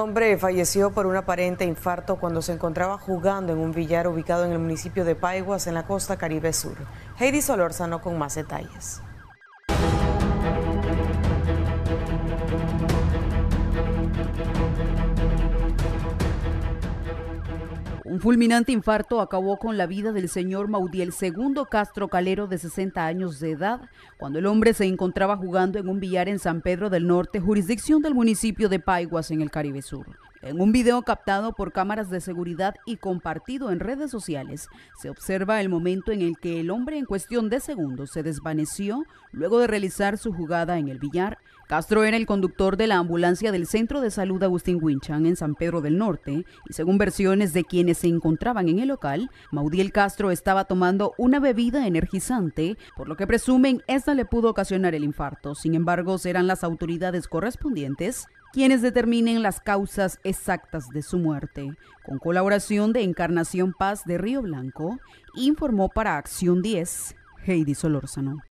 hombre falleció por un aparente infarto cuando se encontraba jugando en un billar ubicado en el municipio de Paiguas, en la costa Caribe Sur. Heidi Solórzano con más detalles. Un fulminante infarto acabó con la vida del señor Maudiel Segundo Castro Calero de 60 años de edad cuando el hombre se encontraba jugando en un billar en San Pedro del Norte, jurisdicción del municipio de Paiguas en el Caribe Sur. En un video captado por cámaras de seguridad y compartido en redes sociales, se observa el momento en el que el hombre en cuestión de segundos se desvaneció luego de realizar su jugada en el billar. Castro era el conductor de la ambulancia del Centro de Salud Agustín Winchan en San Pedro del Norte y según versiones de quienes se encontraban en el local, Maudiel Castro estaba tomando una bebida energizante, por lo que presumen esta le pudo ocasionar el infarto. Sin embargo, serán las autoridades correspondientes quienes determinen las causas exactas de su muerte. Con colaboración de Encarnación Paz de Río Blanco, informó para Acción 10 Heidi Solórzano.